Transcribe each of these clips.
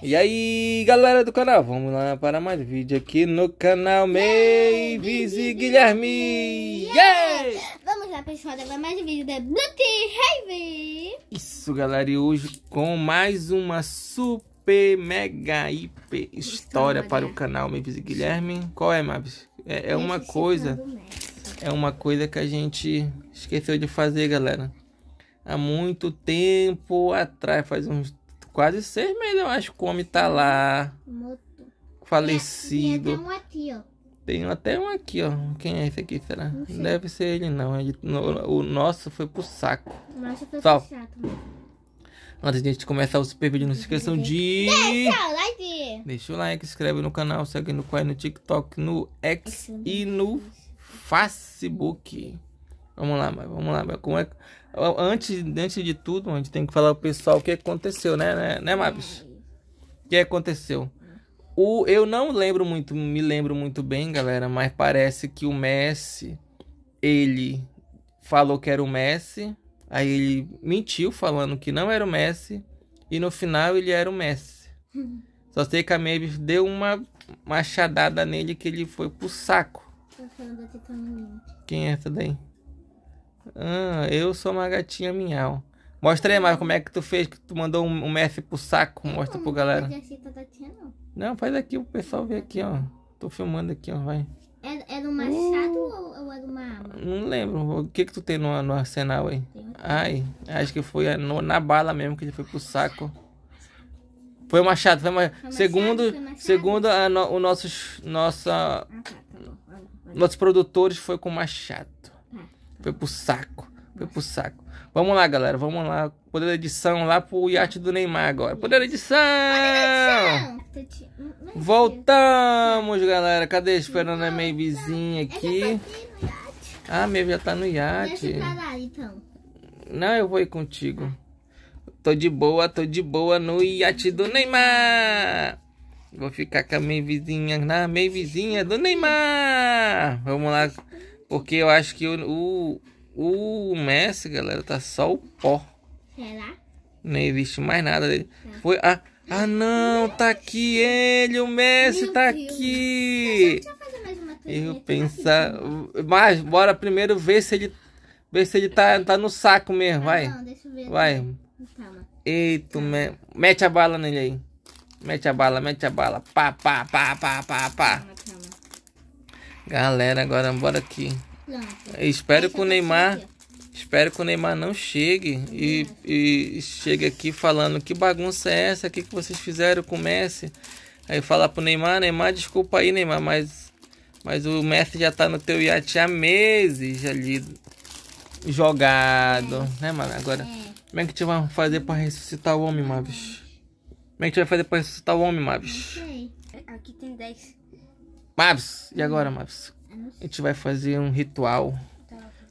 E aí galera do canal, vamos lá para mais vídeo aqui no canal Mavis e Guilherme yeah! Vamos lá pessoal, agora mais um vídeo da Beauty Heavy Isso galera, e hoje com mais uma super mega hiper história para o canal Mavis e Guilherme Qual é Mavis? É, é uma coisa, é uma coisa que a gente esqueceu de fazer galera Há muito tempo atrás, faz uns quase seis meses, eu acho que o homem tá lá. Morto. Falecido. Tem, até um aqui, ó. Tem até um aqui, ó. Quem é esse aqui, será? Não Deve ser ele, não. Ele, no, o nosso foi pro saco. O foi pro saco. Né? Antes de a gente começar o super vídeo, não se esqueçam de... Deixa o like! Deixa o like, inscreve no canal, segue no Quai, no TikTok, no X é e no Facebook. Vamos lá, mas vamos lá, mas como é Antes, antes de tudo, a gente tem que falar pro pessoal o que aconteceu, né, né, né Mabis? O que aconteceu? O, eu não lembro muito, me lembro muito bem, galera, mas parece que o Messi, ele falou que era o Messi, aí ele mentiu falando que não era o Messi, e no final ele era o Messi. Só sei que a Mavis deu uma machadada nele que ele foi pro saco. Quem é essa daí? Ah, eu sou uma gatinha minhau. Mostra aí, Marco, como é que tu fez, que tu mandou um, um pro saco. Mostra não, pro galera. Assim, tá não. não, faz aqui o pessoal ver aqui, ó. Tô filmando aqui, ó, vai. Era, era um machado uh, ou, era uma arma? Não lembro. O que que tu tem no, no arsenal aí? Ai, acho que foi no, na bala mesmo que ele foi pro saco. Foi machado, foi machado. Foi machado segundo foi machado. segundo a, no, o nossos, nossa, ah, tá, tá nossos produtores foi com machado. Foi pro saco. Foi pro saco. Vamos lá, galera. Vamos lá. Poder da edição lá pro iate do Neymar agora. Poder da edição! Voltamos, galera. Cadê esperando a é vizinha tá aqui? Ah, a já tá no iate. então. Não, eu vou ir contigo. Tô de boa, tô de boa no iate do Neymar. Vou ficar com a vizinha, na vizinha do Neymar. Vamos lá. Porque eu acho que o, o, o Messi, galera, tá só o pó. Será? Não existe mais nada dele. Não. Foi ah Ah não, tá aqui ele, o Messi Meu tá Deus. aqui. Eu pensar, mas bora primeiro ver se ele ver se ele tá tá no saco mesmo, vai. não, deixa eu ver. Vai. Calma. Eita, me... mete a bala nele aí. Mete a bala, mete a bala. Pá, pá, pá, pá, pá, pá. calma. Galera, agora bora aqui. Não, espero que o Neymar. Espero que o Neymar não chegue e, é. e chegue aqui falando que bagunça é essa o que vocês fizeram com o Messi. Aí falar pro Neymar, Neymar, desculpa aí, Neymar, mas, mas o Messi já tá no teu iate há meses ali jogado, é. né, mano? Agora, é. como é que a gente vai fazer pra ressuscitar o homem, Mavis? Como é que a gente vai fazer pra ressuscitar o homem, Mavis? Não sei. Aqui tem 10. Mavis, e agora, hum. Mavis? A gente vai fazer um ritual.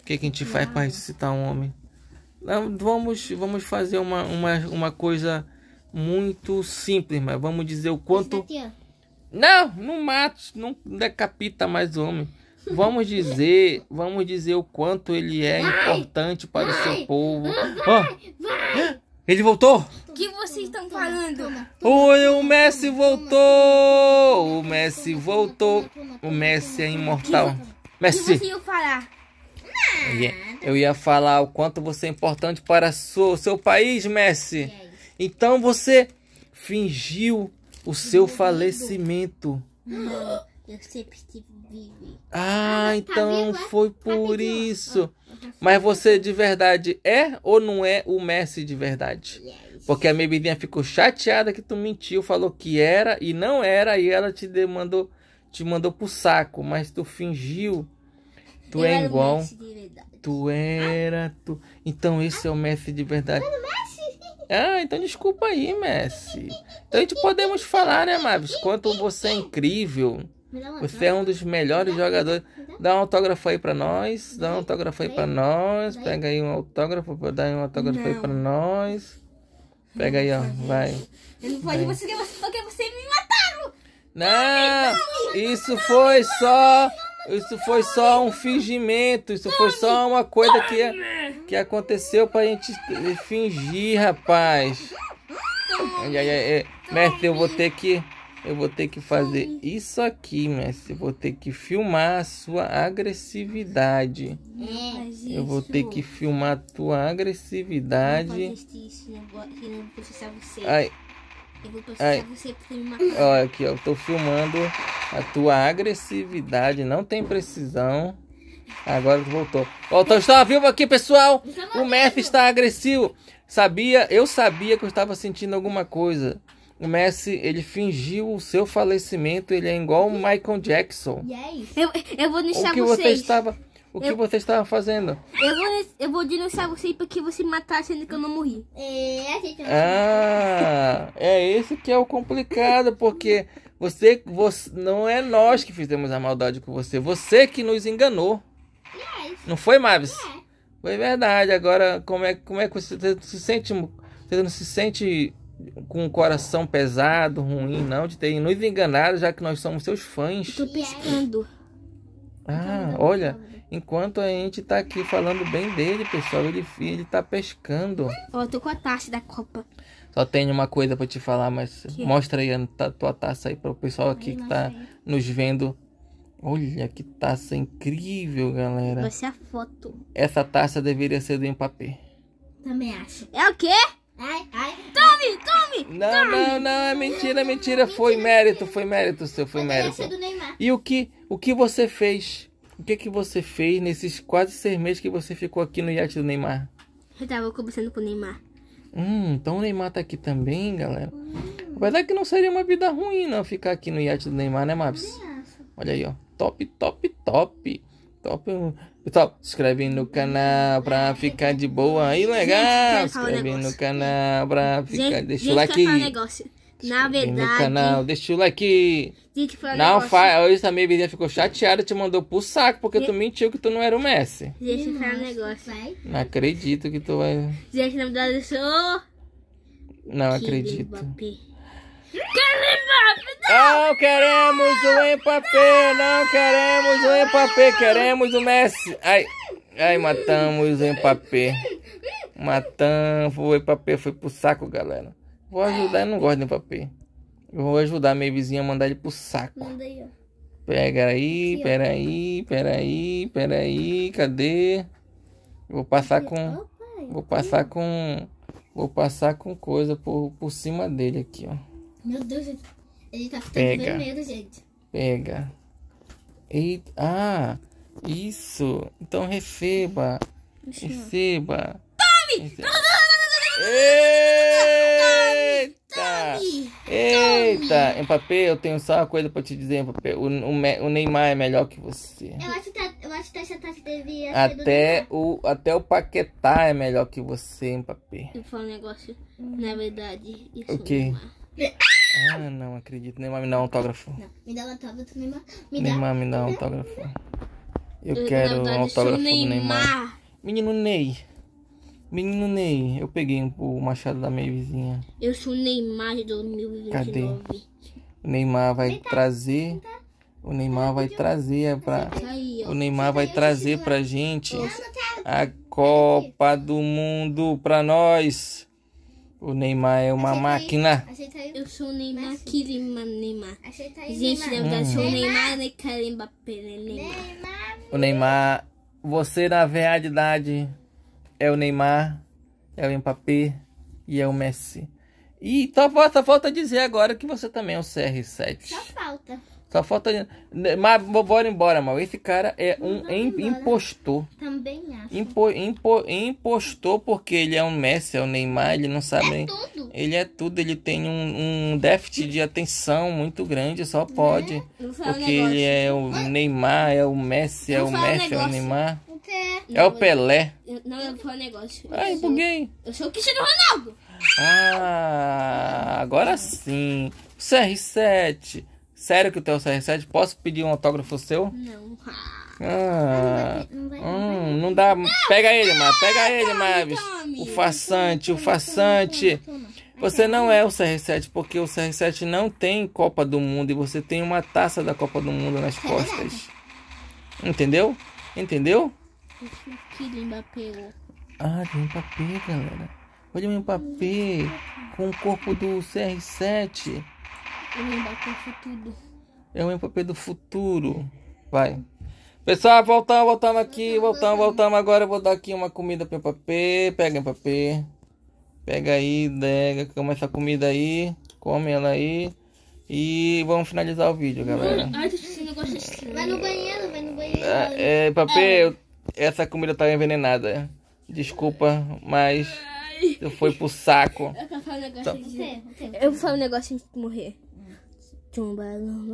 O que, que a gente tá. faz para ressuscitar um homem? vamos, vamos fazer uma, uma, uma coisa muito simples, mas vamos dizer o quanto. Não, não mata, não decapita mais o homem. Vamos dizer, vamos dizer o quanto ele é importante para o seu povo. Oh, ele voltou? O que vocês estão falando? Oi, o Messi voltou! Messi voltou. O Messi é imortal. Messi. Eu ia falar o quanto você é importante para o seu país, Messi. É então você fingiu o seu falecimento. eu sempre estive vivo. Ah, ah, então foi por isso. Ah, Mas você de verdade é ou não é o Messi de verdade? Porque a bebidinha ficou chateada que tu mentiu, falou que era e não era, e ela te demandou, te mandou pro saco, mas tu fingiu. Tu eu é igual. Tu era, tu. Então esse é o Messi de verdade. Ah, então desculpa aí, Messi. Então a gente podemos falar, né, Mavis? Quanto você é incrível. Você é um dos melhores jogadores. Dá um autógrafo aí pra nós. Dá um autógrafo aí pra nós. Pega aí um autógrafo. Dá um autógrafo aí pra nós. Pega aí, ó. Vai. Eu não pode você porque você me mataram! Não! Isso foi só. Isso foi só um fingimento. Isso foi só uma coisa que, é, que aconteceu pra gente fingir, rapaz. Ai, ai, ai. É, mestre, eu vou ter que eu vou ter que fazer isso aqui, Messi. Eu vou ter que filmar a sua agressividade. É, eu vou ter que filmar a tua agressividade. Ai. Eu vou processar Ai. você por Olha aqui, ó, eu tô filmando a tua agressividade, não tem precisão. Agora voltou. Voltou, está vivo aqui, pessoal. Tá o mestre está agressivo. Sabia, eu sabia que eu estava sentindo alguma coisa o Messi, ele fingiu o seu falecimento, ele é igual o Michael Jackson. Yes. É eu, eu vou deixar o que vocês. Você estava, o eu, que você estava fazendo? Eu vou, eu vou denunciar você porque você matar sendo que eu não morri. É, ah, é esse que é o complicado, porque você, você não é nós que fizemos a maldade com você, você que nos enganou. Yes. É não foi, Mavis? É. Foi verdade. Agora, como é, como é que você, você se sente? Você não se sente com o coração pesado, ruim, não, de ter nos enganado, já que nós somos seus fãs. Estou pescando. Ah, olha, enquanto a gente está aqui falando bem dele, pessoal, ele, ele tá pescando. Ó, tô com a taça da copa. Só tenho uma coisa para te falar, mas que? mostra aí a tua taça aí para o pessoal aqui que está nos vendo. Olha que taça incrível, galera. Vai ser a foto. Essa taça deveria ser do empapê. Também acho. É o quê? Não, não, não, é mentira, é mentira. Foi mérito, foi mérito seu, foi mérito. E o que, o que você fez? O que que você fez nesses quase seis meses que você ficou aqui no iate do Neymar? Eu tava conversando com o Neymar. Hum, então o Neymar tá aqui também, galera. A Vai é que não seria uma vida ruim não ficar aqui no iate do Neymar, né, Mabs? É Olha aí, ó. Top, top, top. Top. Pessoal, se inscreve no canal pra ficar de boa e legal. Se inscreve um no canal pra ficar. Gente, deixa gente, o like. Um negócio. Na verdade. No canal, deixa o like. Gente, um não faz. Hoje também a vizinha ficou chateada te mandou pro saco porque gente, tu mentiu que tu não era o Messi. Gente, eu falar um negócio. Vai. Não acredito que tu vai. É. Gente, na verdade, eu sou. Não acredito. Não queremos o Mbappé, não queremos o Mbappé, queremos o Messi. Ai, ai, matamos o Mbappé. Matamos, o Mbappé foi pro saco, galera. Vou ajudar, eu não gosto de Mbappé. Eu vou ajudar minha vizinha a mandar ele pro saco. Pega aí, peraí, peraí, peraí, cadê? Vou passar com... Vou passar com... Vou passar com coisa por, por cima dele aqui, ó. Meu Deus, ele tá ficando Pega. vermelho, gente. Pega. Eita. ah, isso. Então receba. receba. Tome! Receba. Eita! Tome! Eita! Mbappé, eu tenho só uma coisa pra te dizer, Mbappé. O, o, o, Neymar é melhor que você. Eu acho que, tá, eu acho que tá essa taça devia até o Até o Paquetá é melhor que você, Mbappé. Eu falo um negócio, hum. na verdade, isso o quê? É. Ah, não acredito. Neymar, me dá um autógrafo. Não, me dá um autógrafo, Neymar. Me dá. Neymar, me dá um autógrafo. Eu, quero um autógrafo do Neymar. Menino Ney. Menino Ney, eu peguei o machado da minha vizinha. Eu sou o Neymar de 2029. Cadê? O Neymar vai Eita, trazer... Eita. O Neymar vai trazer pra... Aí, o Neymar vai trazer pra gente a Copa do Mundo pra nós. O Neymar é uma máquina. Eu sou o Neymar, aquele Neymar. Gente, eu sou o Neymar, né? Caramba, né? Neymar. O Neymar, você na verdade é o Neymar, é o Mbappé e é o Messi. E só falta, falta dizer agora que você também é o CR7. Só falta. Só falta. Né, mas bora embora, mal. Esse cara é um impostor. Também acho. Impo, impo, impostor porque ele é um Messi, é um Neymar, ele não sabe. É nem, ele é tudo, ele tem um, um, déficit de atenção muito grande, só né? pode. Não porque um ele é o Neymar, é o Messi, é o Messi, um é o Neymar. É o Pelé. Eu, não, eu vou um negócio. Ai, ah, buguei. eu sou o Cristiano Ronaldo. Ah, agora sim. CR7. Sério que o teu CR7? Posso pedir um autógrafo seu? Não. Ah, não, vai, não, vai, não, hum, não dá. Pega ele, mas Pega ele, Mavis. O façante, o façante. Você não é o CR7 porque o CR7 não tem Copa do Mundo e você tem uma taça da Copa do Mundo nas costas. Entendeu? Entendeu? Que limpa pega. Ah, tem papel, galera. Olha o papel hum, com o corpo do CR7 futuro. É o homem papel do futuro. Vai. Pessoal, voltando, voltando aqui, voltando, voltando. Agora eu vou dar aqui uma comida pro papel. Pega papel. Pega aí, dega, come essa comida aí. Come ela aí. E vamos finalizar o vídeo, galera. esse negócio Vai no banheiro, vai no banheiro. Ah, é, papel, essa comida tá envenenada. Desculpa, mas. Eu fui pro saco. Eu vou falar um negócio então, de... Eu vou falar um negócio antes de morrer. Tumbalão,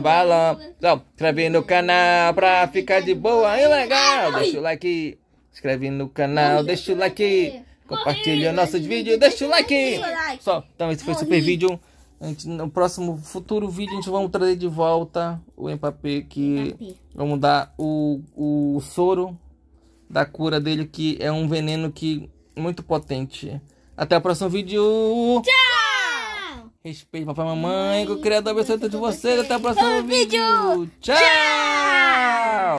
balão, Então, inscreve no canal pra ficar de boa e legal. Deixa o like. Inscreve no canal, deixa o like. Compartilha nossos vídeos, deixa o like. Só, então esse foi o super vídeo. Gente, no próximo futuro vídeo a gente vamos trazer de volta o Empapê que vamos dar o, o soro da cura dele que é um veneno que muito potente. Até o próximo vídeo. Tchau. Respeite papai mamãe. Que o Criador abençoe todos vocês. Até o próximo vídeo. Tchau.